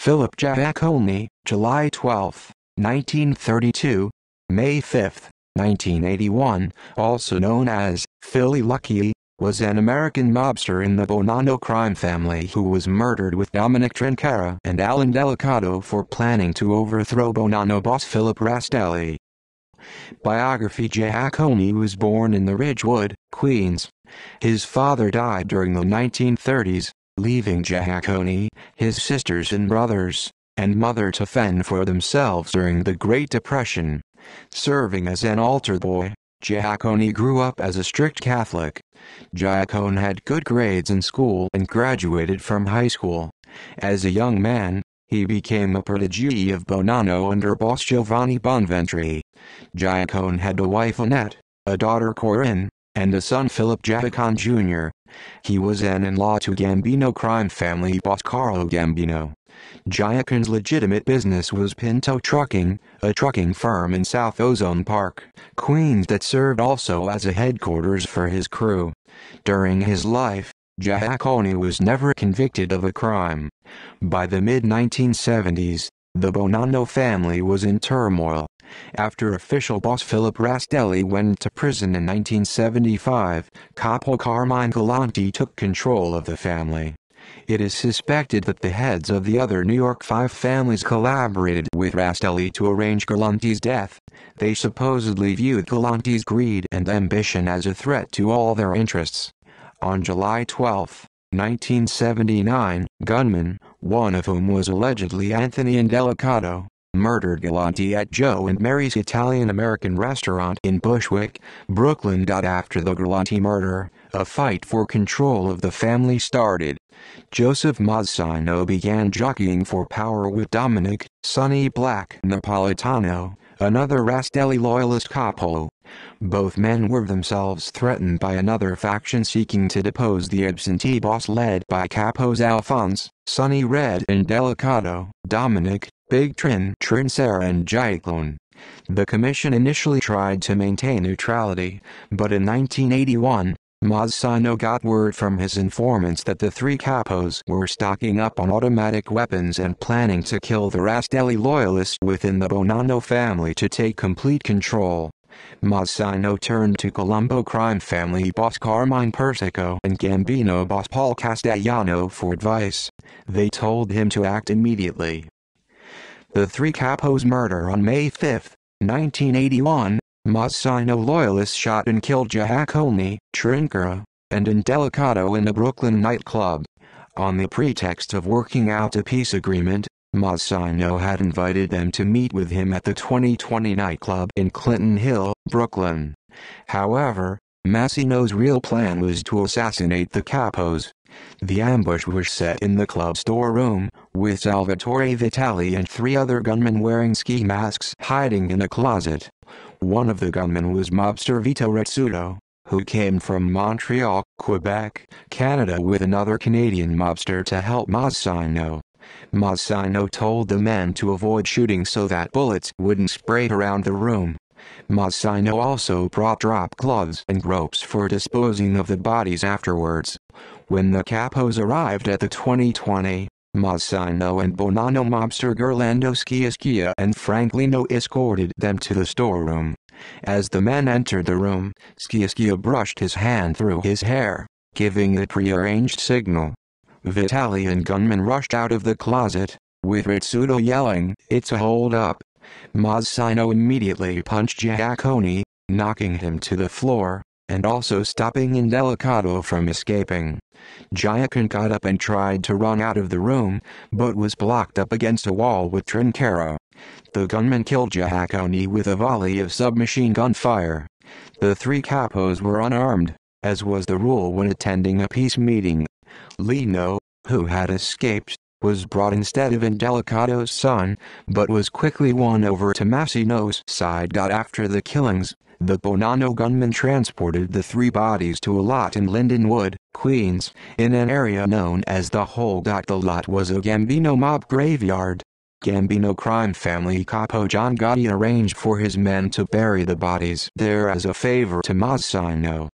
Philip Jack July 12, 1932, May 5, 1981, also known as Philly Lucky, was an American mobster in the Bonanno crime family who was murdered with Dominic Trincara and Alan Delicato for planning to overthrow Bonanno boss Philip Rastelli. Biography Jack was born in the Ridgewood, Queens. His father died during the 1930s, leaving Jahakoni, his sisters and brothers, and mother to fend for themselves during the Great Depression. Serving as an altar boy, Giacone grew up as a strict Catholic. Giacone had good grades in school and graduated from high school. As a young man, he became a protege of Bonanno under boss Giovanni Bonventri. Giacone had a wife Annette, a daughter Corinne, and a son Philip Giaccone Jr. He was an in-law to Gambino crime family boss Carlo Gambino. Giaccone's legitimate business was Pinto Trucking, a trucking firm in South Ozone Park, Queens that served also as a headquarters for his crew. During his life, Giaccone was never convicted of a crime. By the mid-1970s, the Bonanno family was in turmoil, after official boss Philip Rastelli went to prison in 1975, Capo Carmine Galanti took control of the family. It is suspected that the heads of the other New York Five families collaborated with Rastelli to arrange Galanti's death. They supposedly viewed Galanti's greed and ambition as a threat to all their interests. On July 12, 1979, gunmen, one of whom was allegedly Anthony Indelicato, murdered Galanti at Joe and Mary's Italian-American restaurant in Bushwick, Brooklyn. After the Galanti murder, a fight for control of the family started. Joseph Mazzino began jockeying for power with Dominic, Sonny Black Napolitano, another Rastelli loyalist capo. Both men were themselves threatened by another faction seeking to depose the absentee boss led by Capos Alphonse, Sonny Red and Delicato. Dominic, Big Trin, Trincera and Giaclone. The commission initially tried to maintain neutrality, but in 1981, Mazzano got word from his informants that the three capos were stocking up on automatic weapons and planning to kill the Rastelli loyalists within the Bonanno family to take complete control. Mazzano turned to Colombo crime family boss Carmine Persico and Gambino boss Paul Castellano for advice. They told him to act immediately, the Three Capos murder on May 5, 1981, Massino loyalists shot and killed Giacone, Trincara, and Indelicato in a Brooklyn nightclub. On the pretext of working out a peace agreement, Massino had invited them to meet with him at the 2020 nightclub in Clinton Hill, Brooklyn. However, Massino's real plan was to assassinate the capos. The ambush was set in the club storeroom, with Salvatore Vitali and three other gunmen wearing ski masks hiding in a closet. One of the gunmen was mobster Vito Rizzuto, who came from Montreal, Quebec, Canada with another Canadian mobster to help Massino. Massino told the men to avoid shooting so that bullets wouldn't spray around the room. Massino also brought drop cloths and ropes for disposing of the bodies afterwards. When the Capos arrived at the 2020 Massino and Bonanno mobster Gerlando Sciascia and Franklino escorted them to the storeroom. As the men entered the room, Sciascia brushed his hand through his hair, giving the prearranged signal. Vitali and gunmen rushed out of the closet, with Ritsudo yelling, It's a hold-up. immediately punched Giacconi, knocking him to the floor, and also stopping Indelicato from escaping. Jayakan got up and tried to run out of the room, but was blocked up against a wall with Trincaro. The gunman killed Jahakoni with a volley of submachine gun fire. The three capos were unarmed, as was the rule when attending a peace meeting. Lino, who had escaped, was brought instead of Indelicato's son, but was quickly won over to Massino's side. After the killings, the Bonanno gunmen transported the three bodies to a lot in Lindenwood, Queens, in an area known as the Hole. The lot was a Gambino mob graveyard. Gambino crime family capo John Gotti arranged for his men to bury the bodies there as a favor to Mazzino.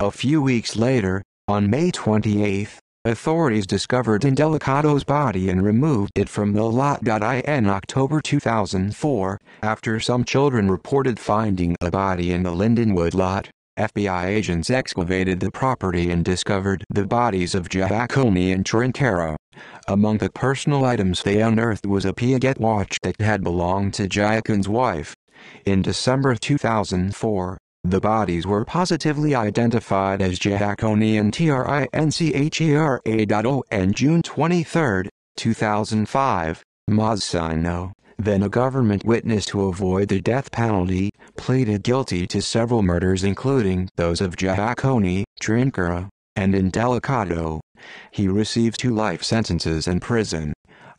A few weeks later, on May 28, Authorities discovered Indelicato's body and removed it from the lot. In October 2004, after some children reported finding a body in the Lindenwood lot, FBI agents excavated the property and discovered the bodies of Giacconi and Trentero. Among the personal items they unearthed was a Piaget watch that had belonged to Giacconi's wife. In December 2004, the bodies were positively identified as Jaconian TRINCHERA.O On June 23, 2005, Mazzino, then a government witness to avoid the death penalty, pleaded guilty to several murders including those of Giaccone, Trincara, and Indelicato. He received two life sentences in prison.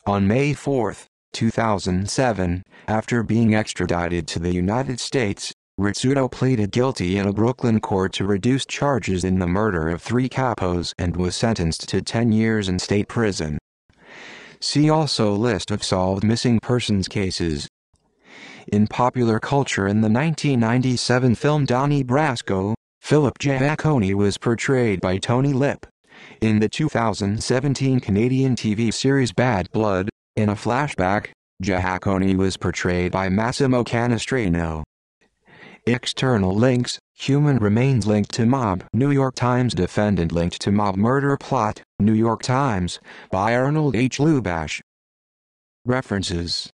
On May 4, 2007, after being extradited to the United States, Rizzuto pleaded guilty in a Brooklyn court to reduced charges in the murder of three capos and was sentenced to 10 years in state prison. See also list of solved missing persons cases. In popular culture in the 1997 film Donnie Brasco, Philip J. Accone was portrayed by Tony Lip. In the 2017 Canadian TV series Bad Blood, in a flashback, Jahakoni was portrayed by Massimo Canestrino. External links, human remains linked to mob, New York Times defendant linked to mob murder plot, New York Times, by Arnold H. Lubash. References